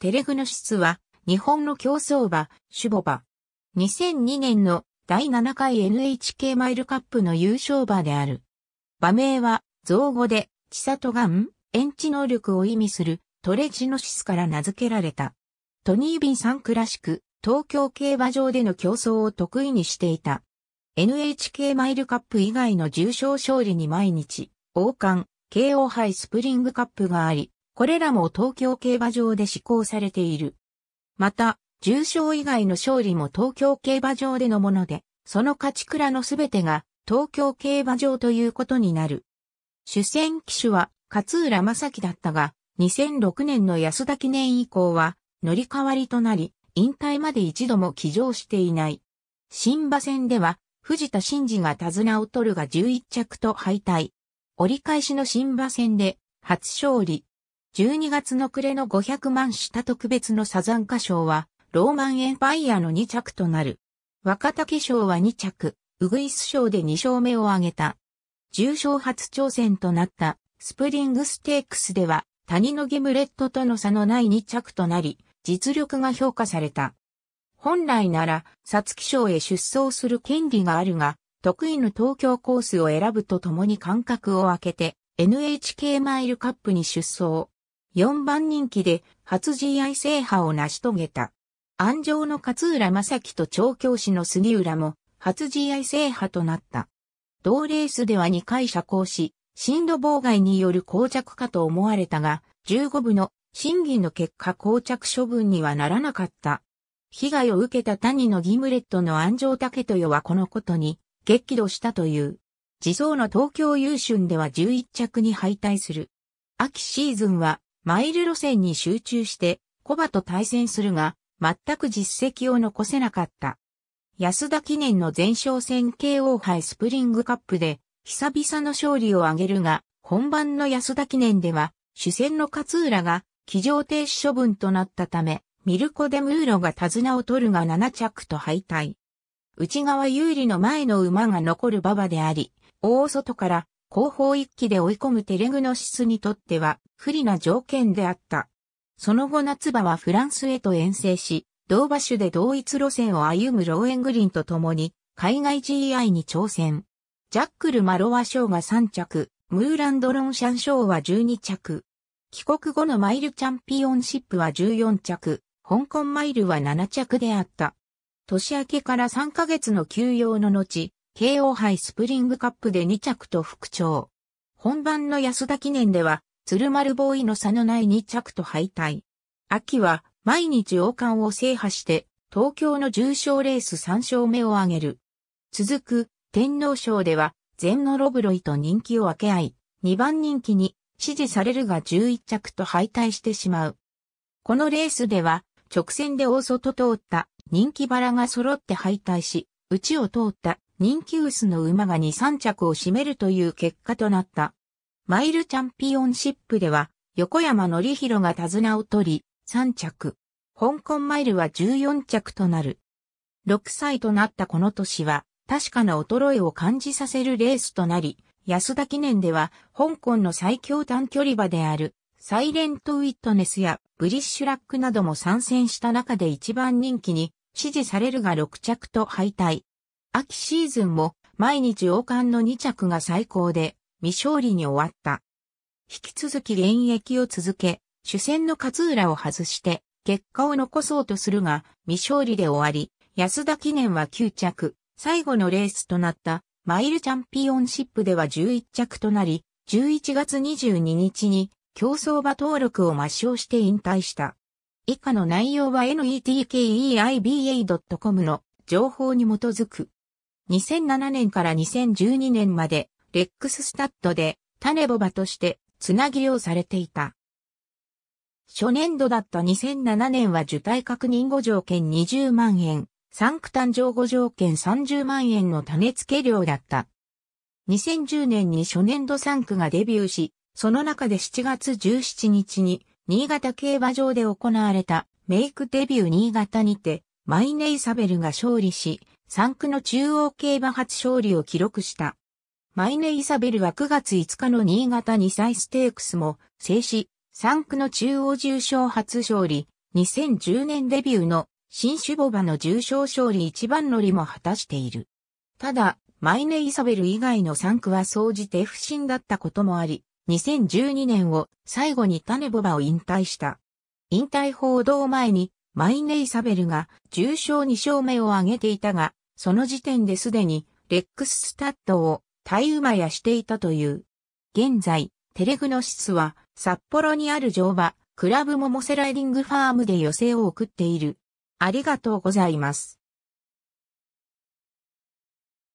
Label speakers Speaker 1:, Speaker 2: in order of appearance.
Speaker 1: テレグノシスは、日本の競争馬、シュボバ。2002年の第7回 NHK マイルカップの優勝馬である。馬名は、造語で、千里ガン、ンチ能力を意味する、トレジノシスから名付けられた。トニー・ビンさんクらしく、東京競馬場での競争を得意にしていた。NHK マイルカップ以外の重賞勝利に毎日、王冠、KO 杯スプリングカップがあり、これらも東京競馬場で施行されている。また、重賞以外の勝利も東京競馬場でのもので、その勝ち倉のすべてが東京競馬場ということになる。主戦騎手は勝浦正樹だったが、2006年の安田記念以降は乗り換わりとなり、引退まで一度も騎乗していない。新馬戦では、藤田真二が手綱を取るが11着と敗退。折り返しの新馬戦で、初勝利、12月の暮れの500万した特別のサザンカ賞は、ローマンエンパイアの2着となる。若竹賞は2着、ウグイス賞で2勝目を挙げた。重賞初挑戦となったスプリングステークスでは、谷のギムレットとの差のない2着となり、実力が評価された。本来なら、サツキ賞へ出走する権利があるが、得意の東京コースを選ぶとともに間隔を空けて、NHK マイルカップに出走。4番人気で初 GI 制覇を成し遂げた。安城の勝浦正樹と調教師の杉浦も初 GI 制覇となった。同レースでは2回車交し、進路妨害による膠着かと思われたが、15部の審議の結果膠着処分にはならなかった。被害を受けた谷のギムレットの安城武豊はこのことに激怒したという。自走の東京優春では11着に敗退する。秋シーズンはマイル路線に集中してコバと対戦するが、全く実績を残せなかった。安田記念の前哨戦 KO 杯スプリングカップで、久々の勝利を挙げるが、本番の安田記念では、主戦の勝浦が、騎乗停止処分となったため、ミルコ・デ・ムーロが手綱を取るが7着と敗退。内側有利の前の馬が残る馬場であり、大外から後方一機で追い込むテレグノシスにとっては不利な条件であった。その後夏場はフランスへと遠征し、同馬種で同一路線を歩むローエングリンと共に海外 GI に挑戦。ジャックル・マロワ賞が3着、ムーランド・ロンシャン賞は12着。帰国後のマイルチャンピオンシップは14着、香港マイルは7着であった。年明けから3ヶ月の休養の後、KO 杯スプリングカップで2着と復調。本番の安田記念では、鶴丸ボーイの差のない2着と敗退。秋は、毎日王冠を制覇して、東京の重賞レース3勝目を挙げる。続く、天皇賞では、全のロブロイと人気を分け合い、2番人気に支持されるが11着と敗退してしまう。このレースでは、直線で大外通った人気バラが揃って敗退し、内を通った人気薄の馬が2、3着を占めるという結果となった。マイルチャンピオンシップでは、横山則弘が手綱を取り、3着。香港マイルは14着となる。6歳となったこの年は、確かな衰えを感じさせるレースとなり、安田記念では、香港の最強短距離馬である、サイレントウィットネスやブリッシュラックなども参戦した中で一番人気に支持されるが6着と敗退。秋シーズンも毎日王冠の2着が最高で未勝利に終わった。引き続き現役を続け、主戦の勝浦を外して結果を残そうとするが未勝利で終わり、安田記念は9着、最後のレースとなったマイルチャンピオンシップでは11着となり、11月22日に競走馬登録を抹消して引退した。以下の内容は netkeiba.com の情報に基づく。2007年から2012年までレックススタッドで種ボバとしてつなぎをされていた。初年度だった2007年は受胎確認後条件20万円、産区誕生後条件30万円の種付け料だった。2010年に初年度産区がデビューし、その中で7月17日に新潟競馬場で行われたメイクデビュー新潟にて、マイネイサベルが勝利し、三区の中央競馬初勝利を記録した。マイネ・イサベルは9月5日の新潟2歳ステークスも制し、三区の中央重賞初勝利、2010年デビューの新種母馬の重賞勝利一番乗りも果たしている。ただ、マイネ・イサベル以外の三区は総じて不振だったこともあり、2012年を最後に種母ボバを引退した。引退報道前にマイネ・イサベルが重賞2勝目を挙げていたが、その時点ですでにレックススタッドを対馬やしていたという。現在、テレグノシスは札幌にある乗馬、クラブモモセライディングファームで寄せを送っている。ありがとうございます。